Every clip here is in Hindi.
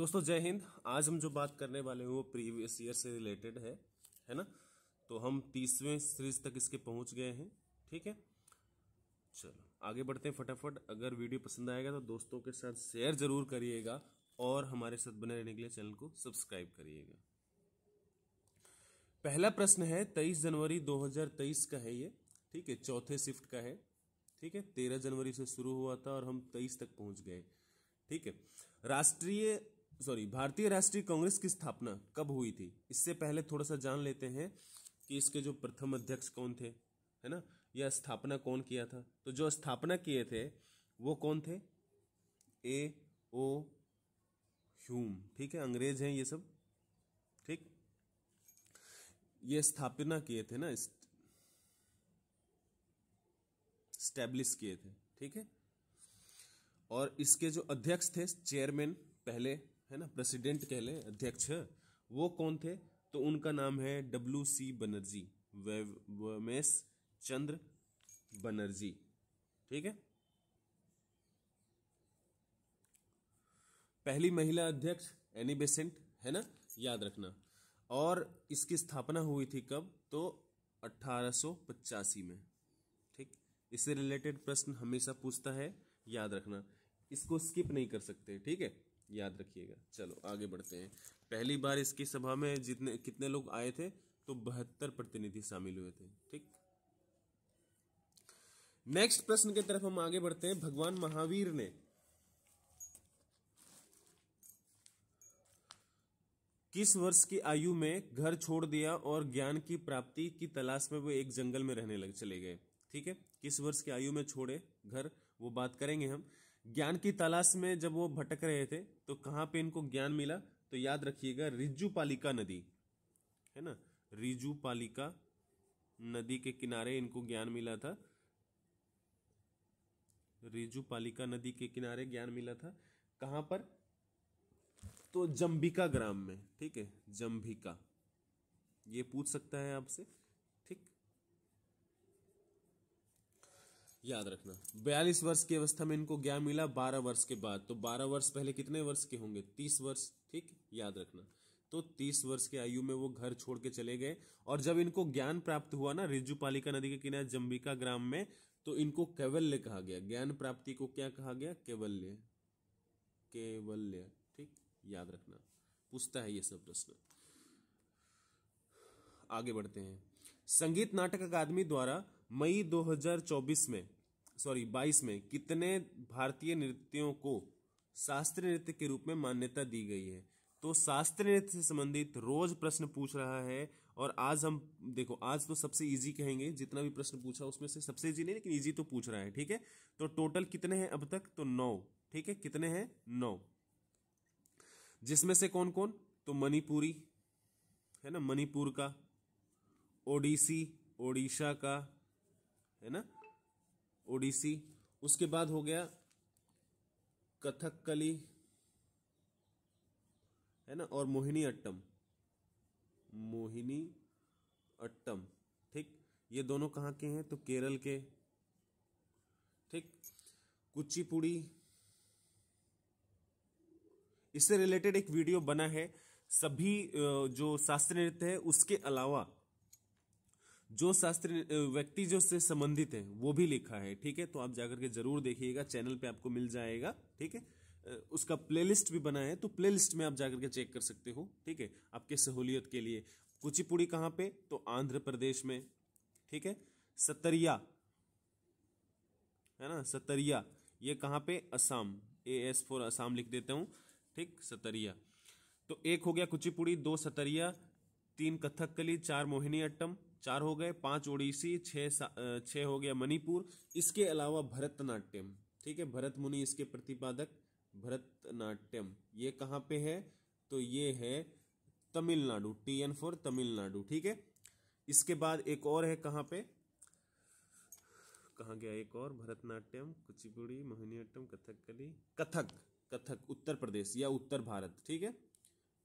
दोस्तों जय हिंद आज हम जो बात करने वाले हैं वो प्रीवियस ईयर से रिलेटेड है है ना तो हम तीसवें सीरीज तक इसके पहुंच गए हैं ठीक है चलो आगे बढ़ते हैं फटाफट अगर वीडियो पसंद आएगा तो दोस्तों के साथ शेयर जरूर करिएगा और हमारे साथ बने रहने के लिए चैनल को सब्सक्राइब करिएगा पहला प्रश्न है तेईस जनवरी दो का है ये ठीक है चौथे शिफ्ट का है ठीक है तेरह जनवरी से शुरू हुआ था और हम तेईस तक पहुंच गए ठीक है राष्ट्रीय सॉरी भारतीय राष्ट्रीय कांग्रेस की स्थापना कब हुई थी इससे पहले थोड़ा सा जान लेते हैं कि इसके जो प्रथम अध्यक्ष कौन थे है ना या स्थापना कौन किया था तो जो स्थापना किए थे वो कौन थे ए ओ ह्यूम ठीक है अंग्रेज हैं ये सब ठीक ये स्थापना किए थे ना स्टैब्लिश किए थे ठीक है और इसके जो अध्यक्ष थे चेयरमैन पहले है ना प्रेसिडेंट कह लें अध्यक्ष वो कौन थे तो उनका नाम है डब्ल्यू सी बनर्जी वेमेश चंद्र बनर्जी ठीक है पहली महिला अध्यक्ष एनी बेसेंट है ना याद रखना और इसकी स्थापना हुई थी कब तो पचासी में ठीक इससे रिलेटेड प्रश्न हमेशा पूछता है याद रखना इसको स्किप नहीं कर सकते ठीक है याद रखिएगा चलो आगे बढ़ते हैं पहली बार इसकी सभा में जितने कितने लोग आए थे तो बहत्तर प्रतिनिधि शामिल हुए थे ठीक नेक्स्ट प्रश्न की तरफ हम आगे बढ़ते हैं भगवान महावीर ने किस वर्ष की आयु में घर छोड़ दिया और ज्ञान की प्राप्ति की तलाश में वो एक जंगल में रहने लग चले गए ठीक है किस वर्ष की आयु में छोड़े घर वो बात करेंगे हम ज्ञान की तलाश में जब वो भटक रहे थे तो कहाँ पे इनको ज्ञान मिला तो याद रखिएगा रिजुपालिका नदी है ना रिजुपालिका नदी के किनारे इनको ज्ञान मिला था रिजुपालिका नदी के किनारे ज्ञान मिला था कहाँ पर तो जम्बिका ग्राम में ठीक है जम्बिका ये पूछ सकता है आपसे याद रखना बयालीस वर्ष की अवस्था में इनको ज्ञान मिला बारह वर्ष के बाद तो बारह वर्ष पहले कितने वर्ष के होंगे तीस वर्ष ठीक याद रखना तो तीस वर्ष की आयु में वो घर छोड़ के चले गए और जब इनको ज्ञान प्राप्त हुआ ना रिजुपालिका नदी के किनारे जम्बिका ग्राम में तो इनको कैवल्य कहा गया ज्ञान प्राप्ति को क्या कहा गया केवल्य केवल्य ठीक याद रखना पूछता है ये सब प्रश्न आगे बढ़ते हैं संगीत नाटक अकादमी द्वारा मई 2024 में सॉरी 22 में कितने भारतीय नृत्यों को शास्त्रीय नृत्य के रूप में मान्यता दी गई है तो शास्त्रीय नृत्य से संबंधित रोज प्रश्न पूछ रहा है और आज हम देखो आज तो सबसे इजी कहेंगे जितना भी प्रश्न पूछा उसमें से सबसे इजी नहीं लेकिन इजी तो पूछ रहा है ठीक है तो टोटल कितने हैं अब तक तो नौ ठीक है कितने हैं नौ जिसमें से कौन कौन तो मणिपुरी है ना मणिपुर का ओडिसी ओडिशा का है ना ओडिसी उसके बाद हो गया कथकली है ना और मोहिनी अट्टम मोहिनी अट्टम ठीक ये दोनों कहाँ के हैं तो केरल के ठीक कुचिपुड़ी इससे रिलेटेड एक वीडियो बना है सभी जो शास्त्रीय नृत्य है उसके अलावा जो शास्त्री व्यक्ति जो से संबंधित है वो भी लिखा है ठीक है तो आप जाकर के जरूर देखिएगा चैनल पे आपको मिल जाएगा ठीक है उसका प्लेलिस्ट भी बना है तो प्लेलिस्ट में आप जाकर के चेक कर सकते हो ठीक है आपके सहूलियत के लिए कुचिपुड़ी कहाँ पे तो आंध्र प्रदेश में ठीक है सतरिया है ना सतरिया ये कहाँ पे Assam A S for Assam लिख देता हूँ ठीक सतरिया तो एक हो गया कुचिपुड़ी दो सतरिया तीन कथकली चार मोहिनी अट्टम चार हो गए पांच ओडिसी छः हो गया मणिपुर इसके अलावा भरतनाट्यम ठीक है भरत मुनि इसके प्रतिपादक भरतनाट्यम ये कहाँ पे है तो ये है Tamil Nadu T N for Tamil Nadu ठीक है इसके बाद एक और है कहाँ पे कहा गया एक और भरतनाट्यम कुचिपुड़ी मोहिनीअट्टम कथकली कथक कथक उत्तर प्रदेश या उत्तर भारत ठीक है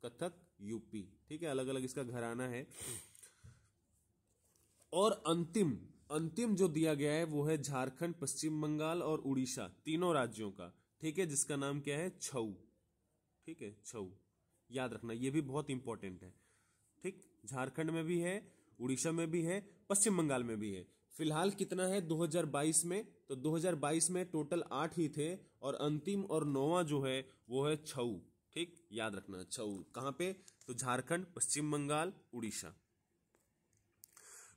कथक यूपी ठीक है अलग अलग इसका घराना है और अंतिम अंतिम जो दिया गया है वो है झारखंड पश्चिम बंगाल और उड़ीसा तीनों राज्यों का ठीक है जिसका नाम क्या है छऊ ठीक है छऊ याद रखना ये भी बहुत इंपॉर्टेंट है ठीक झारखंड में भी है उड़ीसा में भी है पश्चिम बंगाल में भी है फिलहाल कितना है 2022 में तो 2022 में टोटल आठ ही थे और अंतिम और नौवा जो है वो है छऊ ठीक याद रखना छऊ कहाँ पे तो झारखंड पश्चिम बंगाल उड़ीसा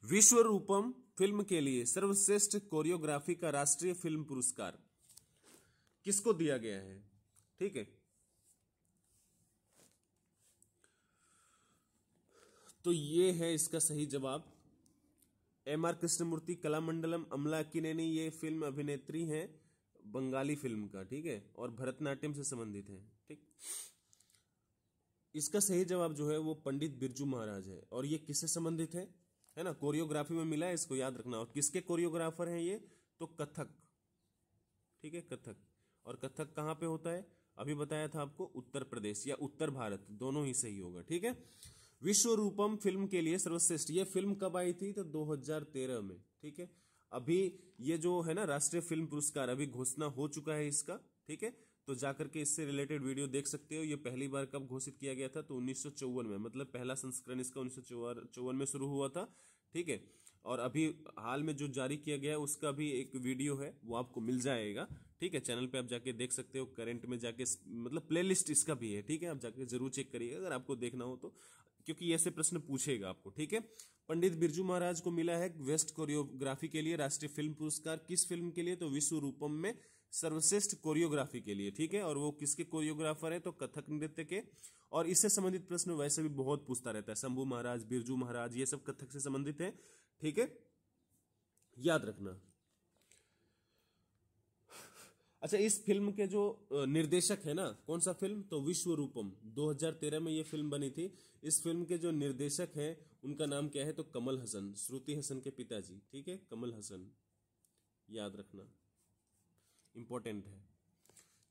विश्व रूपम फिल्म के लिए सर्वश्रेष्ठ कोरियोग्राफी का राष्ट्रीय फिल्म पुरस्कार किसको दिया गया है ठीक है तो ये है इसका सही जवाब एम आर कृष्णमूर्ति कलामंडलम अमला किनेनी ये फिल्म अभिनेत्री हैं बंगाली फिल्म का ठीक है और भरतनाट्यम से संबंधित है ठीक इसका सही जवाब जो है वो पंडित बिरजू महाराज है और ये किससे संबंधित है है ना कोरियोग्राफी में मिला है इसको याद रखना और किसके कोरियोग्राफर हैं ये तो कथक ठीक है कथक और कथक कहाँ पे होता है अभी बताया था आपको उत्तर प्रदेश या उत्तर भारत दोनों ही सही होगा ठीक है विश्व रूपम फिल्म के लिए सर्वश्रेष्ठ ये फिल्म कब आई थी तो 2013 में ठीक है अभी ये जो है ना राष्ट्रीय फिल्म पुरस्कार अभी घोषणा हो चुका है इसका ठीक है तो जाकर के इससे रिलेटेड वीडियो देख सकते हो ये पहली बार कब घोषित किया गया था तो उन्नीस में मतलब पहला संस्करण इसका उन्नीस में शुरू हुआ था ठीक है और अभी हाल में जो जारी किया गया है उसका भी एक वीडियो है वो आपको मिल जाएगा ठीक है चैनल पे आप जाके देख सकते हो करंट में जाके मतलब प्लेलिस्ट इसका भी है ठीक है आप जाके जरूर चेक करिएगा अगर आपको देखना हो तो क्योंकि ऐसे प्रश्न पूछेगा आपको ठीक है पंडित बिरजू महाराज को मिला है वेस्ट कोरियोग्राफी के लिए राष्ट्रीय फिल्म पुरस्कार किस फिल्म के लिए तो विश्व रूपम में सर्वश्रेष्ठ कोरियोग्राफी के लिए ठीक है और वो किसके कोरियोग्राफर है तो कथक नृत्य के और इससे संबंधित प्रश्न वैसे भी बहुत पूछता रहता है शंभू महाराज बिरजू महाराज ये सब कथक से संबंधित है ठीक है याद रखना अच्छा इस फिल्म के जो निर्देशक है ना कौन सा फिल्म तो विश्व रूपम दो में ये फिल्म बनी थी इस फिल्म के जो निर्देशक हैं उनका नाम क्या है तो कमल हसन श्रुति हसन के पिताजी ठीक है कमल हसन याद रखना इम्पोर्टेंट है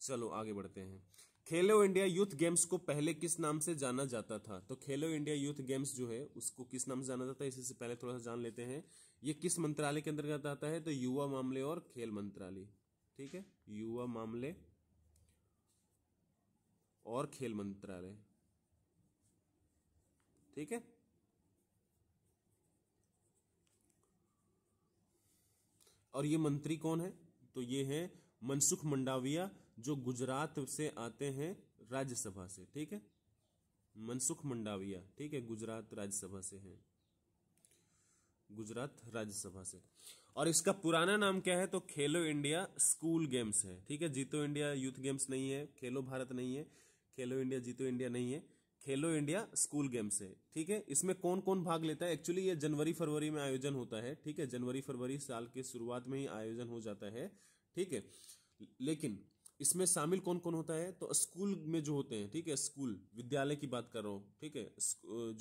चलो आगे बढ़ते हैं खेलो इंडिया यूथ गेम्स को पहले किस नाम से जाना जाता था तो खेलो इंडिया यूथ गेम्स जो है उसको किस नाम से जाना जाता है इससे पहले थोड़ा सा जान लेते हैं ये किस मंत्रालय के अंतर्गत आता है तो युवा मामले और खेल मंत्रालय ठीक है युवा मामले और खेल मंत्रालय ठीक है और ये मंत्री कौन है तो ये है मनसुख मंडाविया जो गुजरात से आते हैं राज्यसभा से ठीक है मनसुख मंडाविया ठीक है गुजरात राज्यसभा से हैं गुजरात राज्यसभा से और इसका पुराना नाम क्या है तो खेलो इंडिया स्कूल गेम्स है ठीक है जीतो इंडिया यूथ गेम्स नहीं है खेलो भारत नहीं है खेलो इंडिया जीतो इंडिया नहीं है खेलो इंडिया स्कूल गेम्स है ठीक है इसमें कौन कौन भाग लेता है एक्चुअली ये जनवरी फरवरी में आयोजन होता है ठीक है जनवरी फरवरी साल के शुरुआत में ही आयोजन हो जाता है ठीक है लेकिन इसमें शामिल कौन कौन होता है तो स्कूल में जो होते हैं ठीक है स्कूल विद्यालय की बात कर रहा हूँ ठीक है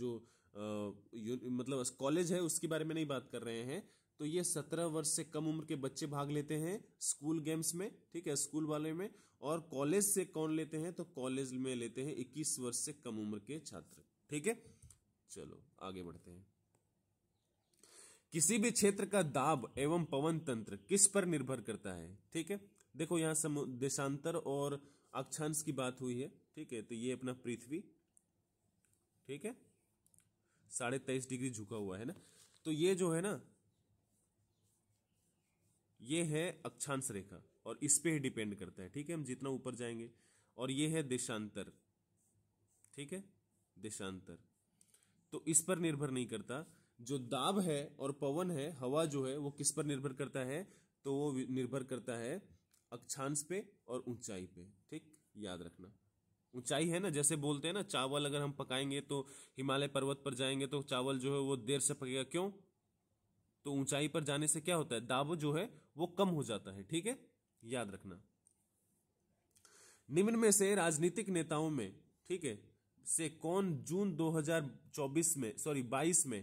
जो आ, मतलब कॉलेज है उसके बारे में नहीं बात कर रहे हैं तो ये सत्रह वर्ष से कम उम्र के बच्चे भाग लेते हैं स्कूल गेम्स में ठीक है स्कूल वाले में और कॉलेज से कौन लेते हैं तो कॉलेज में लेते हैं इक्कीस वर्ष से कम उम्र के छात्र ठीक है चलो आगे बढ़ते हैं किसी भी क्षेत्र का दाब एवं पवन तंत्र किस पर निर्भर करता है ठीक है देखो यहाँ देशांतर और अक्षांश की बात हुई है ठीक है तो ये अपना पृथ्वी ठीक है साढ़े तेईस डिग्री झुका हुआ है ना तो ये जो है ना ये है अक्षांश रेखा और इस पे ही डिपेंड करता है ठीक है हम जितना ऊपर जाएंगे और ये है देशांतर ठीक है देशांतर तो इस पर निर्भर नहीं करता जो दाब है और पवन है हवा जो है वो किस पर निर्भर करता है तो वो निर्भर करता है अक्षांश पे और ऊंचाई पे ठीक याद रखना ऊंचाई है ना जैसे बोलते हैं ना चावल अगर हम पकाएंगे तो हिमालय पर्वत पर जाएंगे तो चावल जो है वो देर से पकेगा क्यों तो ऊंचाई पर जाने से क्या होता है दाब जो है वो कम हो जाता है ठीक है याद रखना निम्न में से राजनीतिक नेताओं में ठीक है से कौन जून 2024 में सॉरी 22 में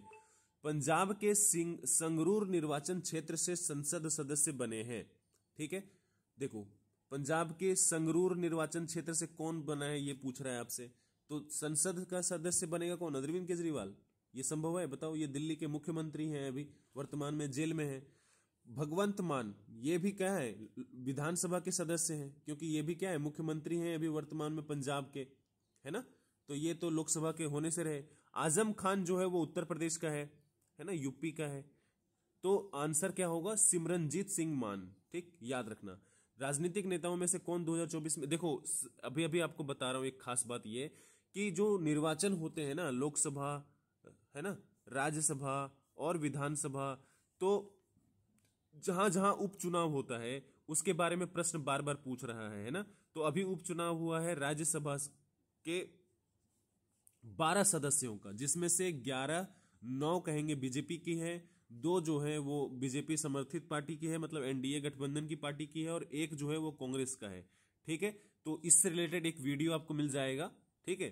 पंजाब के सिंह संगरूर निर्वाचन क्षेत्र से संसद सदस्य बने हैं ठीक है देखो पंजाब के संगरूर निर्वाचन क्षेत्र से कौन बना है ये पूछ रहा है आपसे तो संसद का सदस्य बनेगा कौन अरविंद केजरीवाल ये संभव है बताओ ये दिल्ली के मुख्यमंत्री हैं अभी वर्तमान में जेल में हैं भगवंत मान ये भी क्या है विधानसभा के सदस्य हैं क्योंकि ये भी क्या है मुख्यमंत्री हैं अभी वर्तमान में पंजाब के है ना तो ये तो लोकसभा के होने से रहे आजम खान जो है वो उत्तर प्रदेश का है है ना यूपी का है तो आंसर क्या होगा सिमरनजीत सिंह मान ठीक याद रखना राजनीतिक नेताओं में से कौन 2024 में देखो अभी अभी आपको बता रहा हूं एक खास बात ये कि जो निर्वाचन होते हैं ना लोकसभा है ना राज्यसभा और विधानसभा तो जहां जहां उपचुनाव होता है उसके बारे में प्रश्न बार बार पूछ रहा है ना तो अभी उपचुनाव हुआ है राज्यसभा के बारह सदस्यों का जिसमें से ग्यारह नौ कहेंगे बीजेपी की है दो जो है वो बीजेपी समर्थित पार्टी की है मतलब एनडीए गठबंधन की पार्टी की है और एक जो है वो कांग्रेस का है ठीक है तो इससे रिलेटेड एक वीडियो आपको मिल जाएगा ठीक है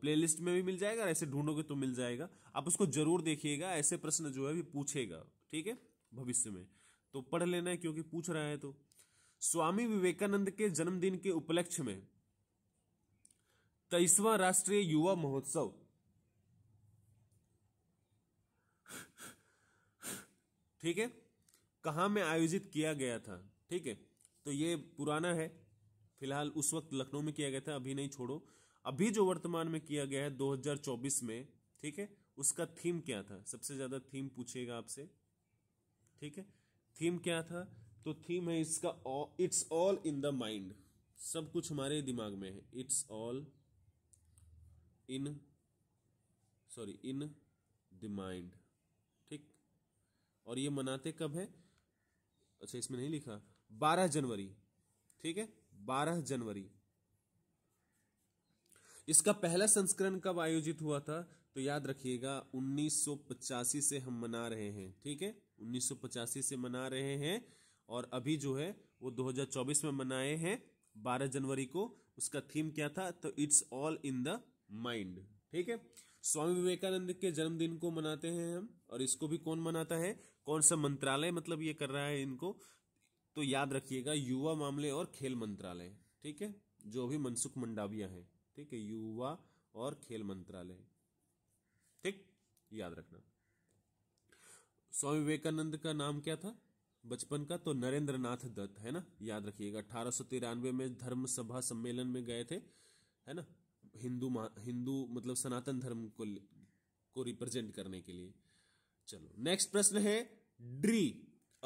प्लेलिस्ट में भी मिल जाएगा ऐसे ढूंढोगे तो मिल जाएगा आप उसको जरूर देखिएगा ऐसे प्रश्न जो है भी पूछेगा ठीक है भविष्य में तो पढ़ लेना है क्योंकि पूछ रहा है तो स्वामी विवेकानंद के जन्मदिन के उपलक्ष्य में तेईसवां राष्ट्रीय युवा महोत्सव ठीक है कहाँ में आयोजित किया गया था ठीक है तो ये पुराना है फिलहाल उस वक्त लखनऊ में किया गया था अभी नहीं छोड़ो अभी जो वर्तमान में किया गया है 2024 में ठीक है उसका थीम क्या था सबसे ज्यादा थीम पूछेगा आपसे ठीक है थीम क्या था तो थीम है इसका it's all in the mind सब कुछ हमारे दिमाग में है it's all in sorry in the mind ठीक और ये मनाते कब है अच्छा इसमें नहीं लिखा बारह जनवरी ठीक है बारह जनवरी इसका पहला संस्करण कब आयोजित हुआ था तो याद रखिएगा उन्नीस से हम मना रहे हैं ठीक है उन्नीस से मना रहे हैं और अभी जो है वो 2024 में मनाए हैं 12 जनवरी को उसका थीम क्या था तो it's all in the mind ठीक है स्वामी विवेकानंद के जन्मदिन को मनाते हैं हम और इसको भी कौन मनाता है कौन सा मंत्रालय मतलब ये कर रहा है इनको तो याद रखिएगा युवा मामले और खेल मंत्रालय ठीक है जो भी मनसुख मंडाविया है ठीक है युवा और खेल मंत्रालय ठीक याद रखना स्वामी विवेकानंद का नाम क्या था बचपन का तो नरेंद्र नाथ दत्त है ना याद रखिएगा अठारह में धर्म सभा सम्मेलन में गए थे है ना हिंदू हिंदू मतलब सनातन धर्म को को रिप्रेजेंट करने के लिए चलो नेक्स्ट प्रश्न है ड्री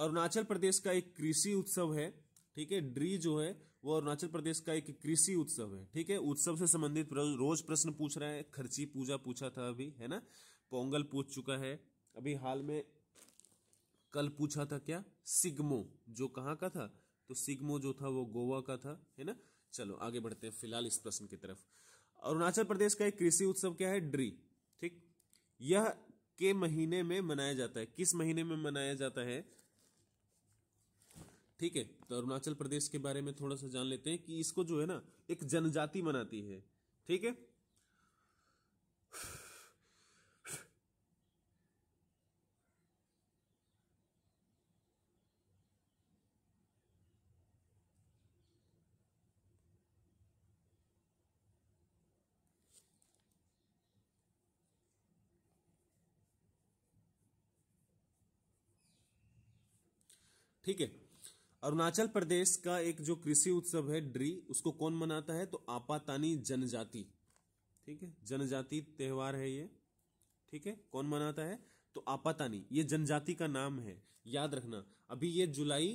अरुणाचल प्रदेश का एक कृषि उत्सव है ठीक है ड्री जो है वो अरुणाचल प्रदेश का एक कृषि उत्सव है ठीक है उत्सव से संबंधित रोज प्रश्न पूछ रहा है खर्ची पूजा पूछा था अभी है ना पोंगल पूछ चुका है अभी हाल में कल पूछा था क्या सिग्मो जो कहाँ का था तो सिग्मो जो था वो गोवा का था है ना चलो आगे बढ़ते हैं फिलहाल इस प्रश्न की तरफ अरुणाचल प्रदेश का एक कृषि उत्सव क्या है ड्री ठीक यह के महीने में मनाया जाता है किस महीने में मनाया जाता है ठीक है तो अरुणाचल प्रदेश के बारे में थोड़ा सा जान लेते हैं कि इसको जो है ना एक जनजाति मनाती है ठीक है ठीक है अरुणाचल प्रदेश का एक जो कृषि उत्सव है ड्री उसको कौन मनाता है तो आपातानी जनजाति ठीक है जनजाति त्यौहार है ये ठीक है कौन मनाता है तो आपातानी ये जनजाति का नाम है याद रखना अभी ये जुलाई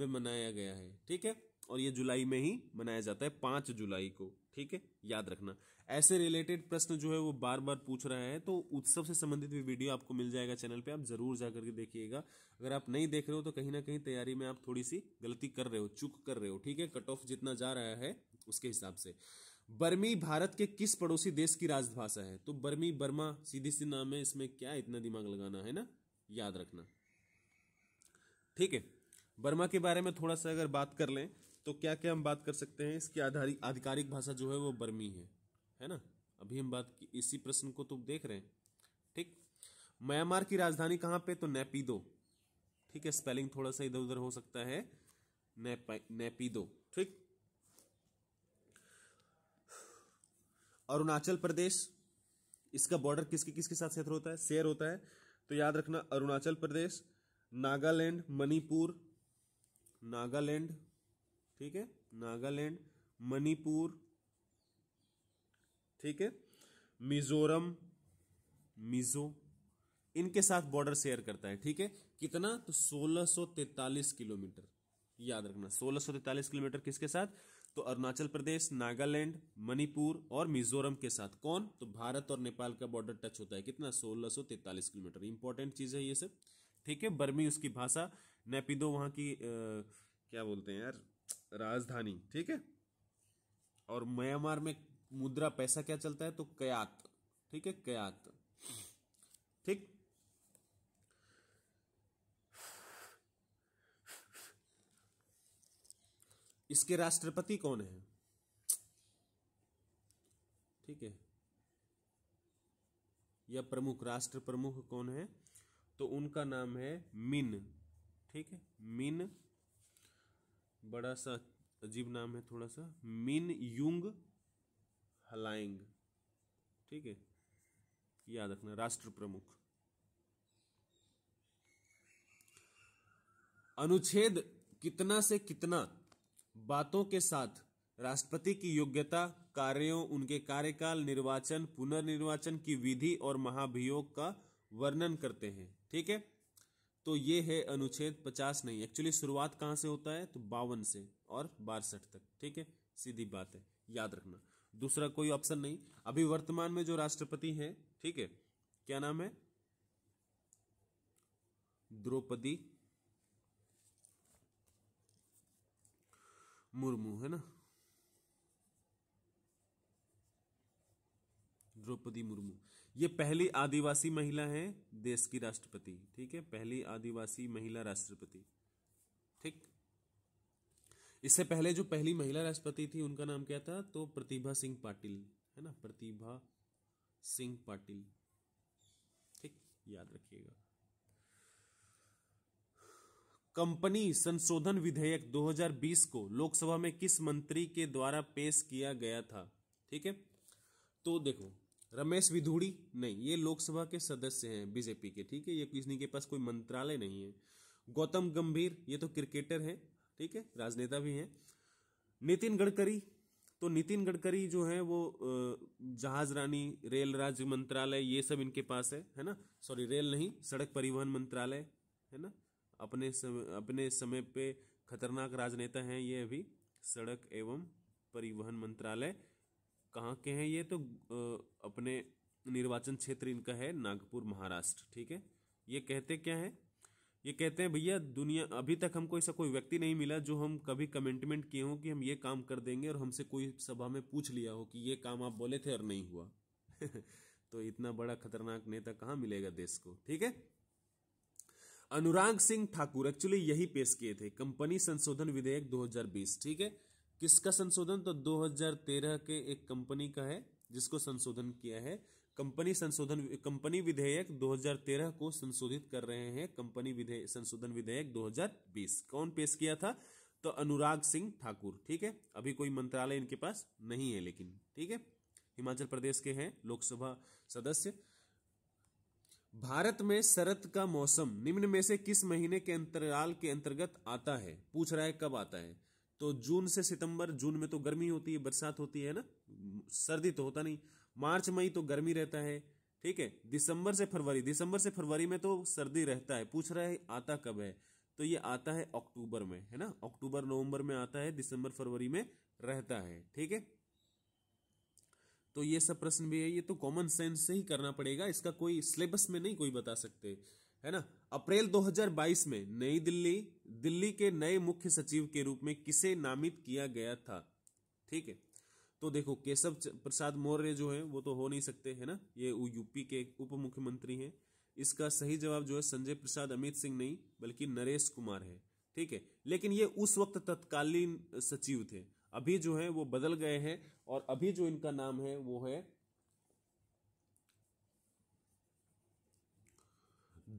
में मनाया गया है ठीक है और ये जुलाई में ही मनाया जाता है पांच जुलाई को ठीक है याद रखना ऐसे रिलेटेड प्रश्न जो है वो बार बार पूछ रहा है तो उत्सव से संबंधित भी वीडियो आपको मिल जाएगा चैनल पे आप जरूर जा करके देखिएगा अगर आप नहीं देख रहे हो तो कहीं ना कहीं तैयारी में आप थोड़ी सी गलती कर रहे हो चुक कर रहे हो ठीक है कट ऑफ जितना जा रहा है उसके हिसाब से बर्मी भारत के किस पड़ोसी देश की राजभाषा है तो बर्मी बर्मा सीधी सी नाम है इसमें क्या इतना दिमाग लगाना है ना याद रखना ठीक है बर्मा के बारे में थोड़ा सा अगर बात कर लें तो क्या क्या हम बात कर सकते हैं इसकी आधारिक आधिकारिक भाषा जो है वो बर्मी है है ना अभी हम बात की इसी प्रश्न को तो देख रहे हैं ठीक म्यांमार की राजधानी कहाँ पे तो नेपिदो ठीक है स्पेलिंग थोड़ा सा इधर उधर हो सकता है नेपिदो ठीक अरुणाचल प्रदेश इसका बॉर्डर किसके किसके साथ क्षेत्र होता है शेयर होता है तो याद रखना अरुणाचल प्रदेश नागालैंड मणिपुर नागालैंड ठीक है नागालैंड मणिपुर ठीक है मिजोरम मिजो इनके साथ बॉर्डर शेयर करता है ठीक है कितना तो 1643 किलोमीटर याद रखना 1643 किलोमीटर किसके साथ तो अरुणाचल प्रदेश नागालैंड मणिपुर और मिजोरम के साथ कौन तो भारत और नेपाल का बॉर्डर टच होता है कितना 1643 किलोमीटर इंपॉर्टेंट चीज है ये सब ठीक है बर्मी उसकी भाषा नेपिदो वहां की आ, क्या बोलते हैं यार राजधानी ठीक है और म्यांमार में मुद्रा पैसा क्या चलता है तो कयात ठीक है कयात ठीक इसके राष्ट्रपति कौन है ठीक है या प्रमुख राष्ट्र प्रमुख कौन है तो उनका नाम है मिन ठीक है मिन बड़ा सा अजीब नाम है थोड़ा सा मिन युंग हलाइंग ठीक है याद रखना राष्ट्र प्रमुख अनुच्छेद कितना से कितना बातों के साथ राष्ट्रपति की योग्यता कार्यों उनके कार्यकाल निर्वाचन पुनर्निर्वाचन की विधि और महाभियोग का वर्णन करते हैं ठीक है तो ये है अनुच्छेद पचास नहीं एक्चुअली शुरुआत कहां से होता है तो बावन से और बासठ तक ठीक है सीधी बात है याद रखना दूसरा कोई ऑप्शन नहीं अभी वर्तमान में जो राष्ट्रपति हैं ठीक है क्या नाम है द्रौपदी मुर्मू है ना द्रौपदी मुर्मू ये पहली आदिवासी महिला है देश की राष्ट्रपति ठीक है पहली आदिवासी महिला राष्ट्रपति ठीक इससे पहले जो पहली महिला राष्ट्रपति थी उनका नाम क्या था तो प्रतिभा सिंह पाटिल है ना प्रतिभा सिंह पाटिल ठीक याद रखिएगा कंपनी संशोधन विधेयक 2020 को लोकसभा में किस मंत्री के द्वारा पेश किया गया था ठीक है तो देखो रमेश विधुड़ी नहीं ये लोकसभा के सदस्य हैं बीजेपी के ठीक है ये किसी के पास कोई मंत्रालय नहीं है गौतम गंभीर ये तो क्रिकेटर हैं ठीक है राजनेता भी हैं नितिन गडकरी तो नितिन गडकरी जो है वो जहाज रानी रेल राज्य मंत्रालय ये सब इनके पास है है ना सॉरी रेल नहीं सड़क परिवहन मंत्रालय है ना अपने समय अपने समय पे खतरनाक राजनेता हैं ये अभी सड़क एवं परिवहन मंत्रालय कहाँ के हैं ये तो अपने निर्वाचन क्षेत्र इनका है नागपुर महाराष्ट्र ठीक है ये कहते क्या है ये कहते हैं भैया दुनिया अभी तक हमको ऐसा कोई व्यक्ति नहीं मिला जो हम कभी कमेंटमेंट किए हों कि हम ये काम कर देंगे और हमसे कोई सभा में पूछ लिया हो कि ये काम आप बोले थे और नहीं हुआ तो इतना बड़ा खतरनाक नेता कहाँ मिलेगा देश को ठीक है अनुराग सिंह ठाकुर एक्चुअली यही पेश किए थे कंपनी संशोधन विधेयक 2020 ठीक है किसका संशोधन तो 2013 के एक कंपनी का है जिसको संशोधन किया है कंपनी संशोधन कंपनी विधेयक 2013 को संशोधित कर रहे हैं कंपनी विधेयक संशोधन विधेयक 2020 कौन पेश किया था तो अनुराग सिंह ठाकुर ठीक है अभी कोई मंत्रालय इनके पास नहीं है लेकिन ठीक है हिमाचल प्रदेश के हैं लोकसभा सदस्य भारत में शरत का मौसम निम्न में से किस महीने के अंतराल के अंतर्गत आता है पूछ रहा है कब आता है तो जून से सितंबर जून में तो गर्मी होती है बरसात होती है ना सर्दी तो होता नहीं मार्च मई तो गर्मी रहता है ठीक है दिसंबर से फरवरी दिसंबर से फरवरी में तो सर्दी रहता है पूछ रहा है आता कब है तो ये आता है अक्टूबर में है ना अक्टूबर नवंबर में आता है दिसंबर फरवरी में रहता है ठीक है तो ये सब प्रश्न भी है ये तो कॉमन सेंस से ही करना पड़ेगा इसका कोई सिलेबस में नहीं कोई बता सकते है ना अप्रैल 2022 में नई दिल्ली दिल्ली के नए मुख्य सचिव के रूप में किसे नामित किया गया था ठीक है तो देखो केशव प्रसाद मौर्य जो है वो तो हो नहीं सकते है ना ये यूपी के उप मुख्यमंत्री हैं इसका सही जवाब जो है संजय प्रसाद अमित सिंह नहीं बल्कि नरेश कुमार है ठीक है लेकिन ये उस वक्त तत्कालीन सचिव थे अभी जो है वो बदल गए हैं और अभी जो इनका नाम है वो है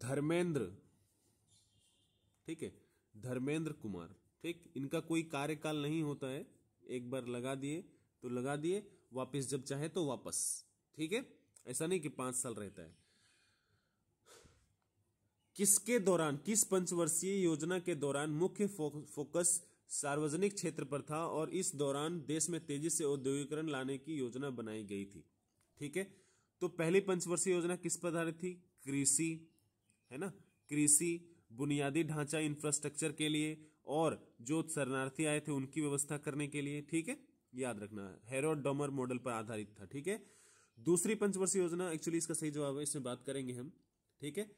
धर्मेंद्र ठीक है धर्मेंद्र कुमार ठीक इनका कोई कार्यकाल नहीं होता है एक बार लगा दिए तो लगा दिए वापस जब चाहे तो वापस ठीक है ऐसा नहीं कि पांच साल रहता है किसके दौरान किस पंचवर्षीय योजना के दौरान मुख्य फोकस सार्वजनिक क्षेत्र पर था और इस दौरान देश में तेजी से औद्योगिकरण लाने की योजना बनाई गई थी ठीक है तो पहली पंचवर्षीय योजना किस पर आधारित थी कृषि है ना कृषि बुनियादी ढांचा इंफ्रास्ट्रक्चर के लिए और जो शरणार्थी आए थे उनकी व्यवस्था करने के लिए ठीक है याद रखना है हेरोडोमर मॉडल पर आधारित था ठीक है दूसरी पंचवर्षीय योजना एक्चुअली इसका सही जवाब है इसमें बात करेंगे हम ठीक है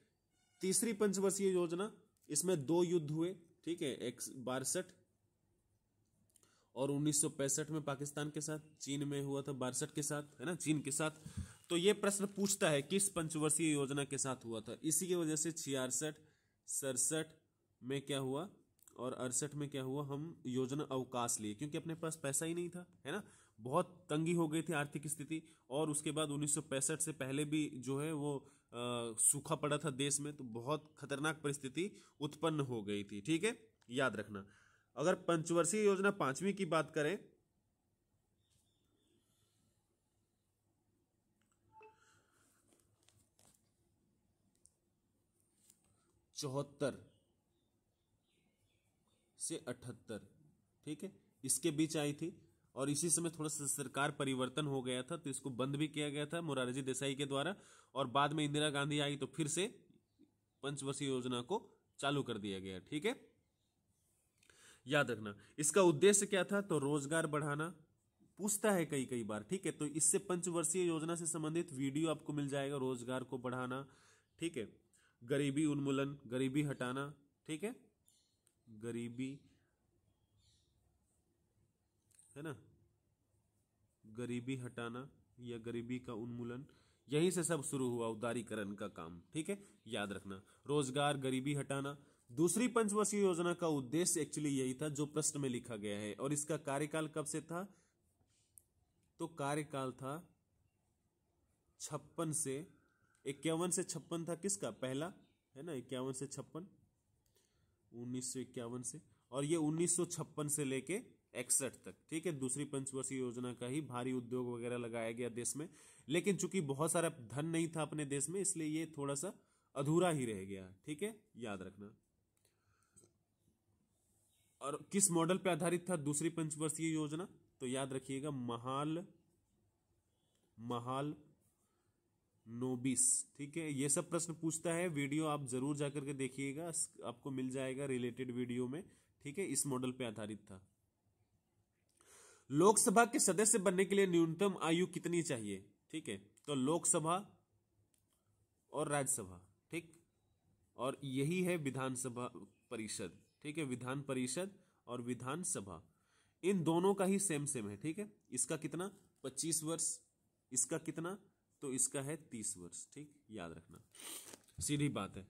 तीसरी पंचवर्षीय योजना इसमें दो युद्ध हुए ठीक है एक बारसठ और उन्नीस में पाकिस्तान के साथ चीन में हुआ था बारसठ के साथ है ना चीन के साथ तो ये प्रश्न पूछता है किस पंचवर्षीय योजना के साथ हुआ था इसी की वजह से छियासठ सड़सठ में क्या हुआ और अड़सठ में क्या हुआ हम योजना अवकाश लिए क्योंकि अपने पास पैसा ही नहीं था है ना बहुत तंगी हो गई थी आर्थिक स्थिति और उसके बाद उन्नीस से पहले भी जो है वो सूखा पड़ा था देश में तो बहुत खतरनाक परिस्थिति उत्पन्न हो गई थी ठीक है याद रखना अगर पंचवर्षीय योजना पांचवी की बात करें चौहत्तर से अठहत्तर ठीक है इसके बीच आई थी और इसी समय थोड़ा सा सरकार परिवर्तन हो गया था तो इसको बंद भी किया गया था मोरारजी देसाई के द्वारा और बाद में इंदिरा गांधी आई तो फिर से पंचवर्षीय योजना को चालू कर दिया गया ठीक है याद रखना इसका उद्देश्य क्या था तो रोजगार बढ़ाना पूछता है कई कई बार ठीक है तो इससे पंचवर्षीय योजना से संबंधित वीडियो आपको मिल जाएगा रोजगार को बढ़ाना ठीक है गरीबी उन्मूलन गरीबी हटाना ठीक है गरीबी है ना गरीबी हटाना या गरीबी का उन्मूलन यहीं से सब शुरू हुआ उदारीकरण का काम ठीक है याद रखना रोजगार गरीबी हटाना दूसरी पंचवर्षीय योजना का उद्देश्य एक्चुअली यही था जो प्रश्न में लिखा गया है और इसका कार्यकाल कब से था तो कार्यकाल था छप्पन से इक्यावन से छप्पन था किसका पहला है ना इक्यावन से छप्पन उन्नीस से और ये 1956 से लेके इकसठ तक ठीक है दूसरी पंचवर्षीय योजना का ही भारी उद्योग वगैरह लगाया गया देश में लेकिन चूंकि बहुत सारा धन नहीं था अपने देश में इसलिए ये थोड़ा सा अधूरा ही रह गया ठीक है याद रखना और किस मॉडल पे आधारित था दूसरी पंचवर्षीय योजना तो याद रखिएगा महाल महाल नोबिस ठीक है ये सब प्रश्न पूछता है वीडियो आप जरूर जाकर के देखिएगा आपको मिल जाएगा रिलेटेड वीडियो में ठीक है इस मॉडल पे आधारित था लोकसभा के सदस्य बनने के लिए न्यूनतम आयु कितनी चाहिए ठीक है तो लोकसभा और राज्यसभा ठीक और यही है विधानसभा परिषद ठीक है विधान परिषद और विधानसभा इन दोनों का ही सेम सेम है ठीक है इसका कितना पच्चीस वर्ष इसका कितना तो इसका है तीस वर्ष ठीक याद रखना सीधी बात है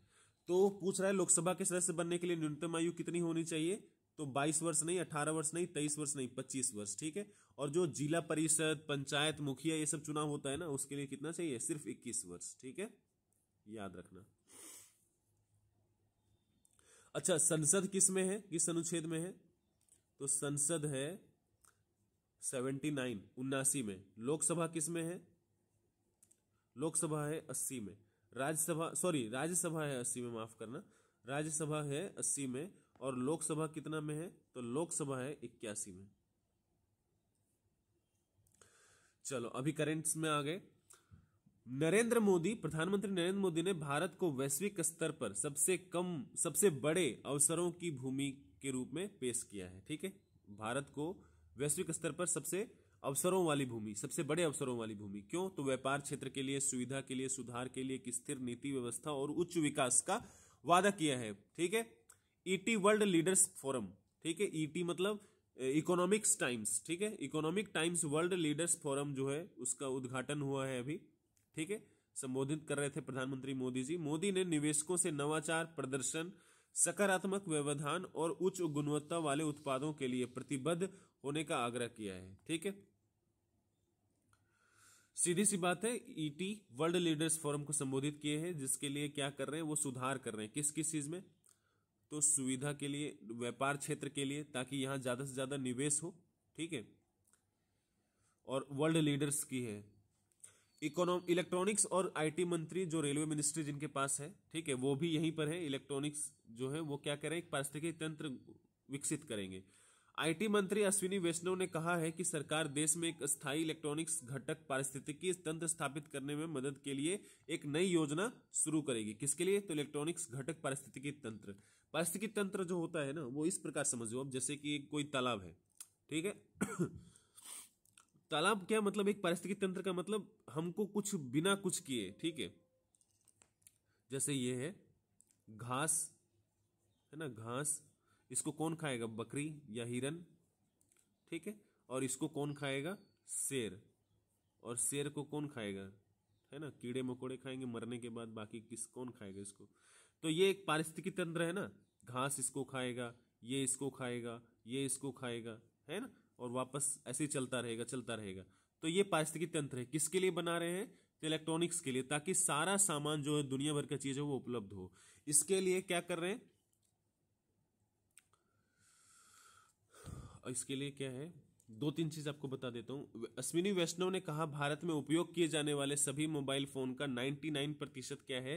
तो पूछ रहा है लोकसभा के सदस्य बनने के लिए न्यूनतम आयु कितनी होनी चाहिए तो 22 वर्ष नहीं 18 वर्ष नहीं 23 वर्ष नहीं 25 वर्ष ठीक है और जो जिला परिषद पंचायत मुखिया ये सब चुनाव होता है ना उसके लिए कितना चाहिए सिर्फ 21 वर्ष ठीक है याद रखना अच्छा संसद किस में है किस अनुच्छेद में है तो संसद है सेवेंटी नाइन उन्नासी में लोकसभा किस में है लोकसभा है अस्सी में राज्यसभा सॉरी राज्यसभा है अस्सी में माफ करना राज्यसभा है अस्सी में और लोकसभा कितना में है तो लोकसभा है इक्यासी में चलो अभी करेंट्स में आ गए नरेंद्र मोदी प्रधानमंत्री नरेंद्र मोदी ने भारत को वैश्विक स्तर पर सबसे कम सबसे बड़े अवसरों की भूमि के रूप में पेश किया है ठीक है भारत को वैश्विक स्तर पर सबसे अवसरों वाली भूमि सबसे बड़े अवसरों वाली भूमि क्यों तो व्यापार क्षेत्र के लिए सुविधा के लिए सुधार के लिए एक स्थिर नीति व्यवस्था और उच्च विकास का वादा किया है ठीक है ईटी वर्ल्ड लीडर्स फोरम ठीक है ईटी e मतलब इकोनॉमिक्स टाइम्स ठीक है economic times world leaders forum जो है उसका उद्घाटन हुआ है अभी ठीक है संबोधित कर रहे थे प्रधानमंत्री मोदी जी मोदी ने निवेशकों से नवाचार प्रदर्शन सकारात्मक व्यवधान और उच्च गुणवत्ता वाले उत्पादों के लिए प्रतिबद्ध होने का आग्रह किया है ठीक है सीधी सी बात है ईटी वर्ल्ड लीडर्स फोरम को संबोधित किए हैं जिसके लिए क्या कर रहे हैं वो सुधार कर रहे हैं किस किस चीज़ में तो सुविधा के लिए व्यापार क्षेत्र के लिए ताकि यहाँ ज़्यादा से ज़्यादा निवेश हो ठीक है और वर्ल्ड लीडर्स की है इकोनॉम इलेक्ट्रॉनिक्स और आईटी मंत्री जो रेलवे मिनिस्ट्री जिनके पास है ठीक है वो भी यहीं पर है इलेक्ट्रॉनिक्स जो है वो क्या करें एक पारिस्थितिकी तंत्र विकसित करेंगे आईटी मंत्री अश्विनी वैष्णव ने कहा है कि सरकार देश में एक स्थायी इलेक्ट्रॉनिक्स घटक पारिस्थितिकी तंत्र स्थापित करने में मदद के लिए एक नई योजना शुरू करेगी किसके लिए तो इलेक्ट्रॉनिक्स घटक पारिस्थितिकी तंत्र पारिस्थितिकी तंत्र जो होता है ना वो इस प्रकार समझो अब जैसे कि कोई तालाब है ठीक है तालाब क्या मतलब एक पारिस्थितिकी तंत्र का मतलब हमको कुछ बिना कुछ किए ठीक है जैसे ये है घास है ना घास इसको कौन खाएगा बकरी या हिरन ठीक है और इसको कौन खाएगा शेर और शेर को कौन खाएगा है ना कीड़े मकोड़े खाएंगे मरने के बाद बाकी किस कौन खाएगा इसको तो ये एक पारिस्थितिकी तंत्र है ना घास इसको खाएगा ये इसको खाएगा ये इसको खाएगा है ना और वापस ऐसे ही चलता रहेगा चलता रहेगा तो ये पारिस्थितिकी तंत्र है किसके लिए बना रहे हैं तो इलेक्ट्रॉनिक्स के लिए ताकि सारा सामान जो है दुनिया भर का चीज है वो उपलब्ध हो इसके लिए क्या कर रहे हैं और इसके लिए क्या है दो तीन चीज आपको बता देता हूँ अश्विनी वैष्णव ने कहा भारत में उपयोग किए जाने वाले सभी मोबाइल फोन का 99 प्रतिशत क्या है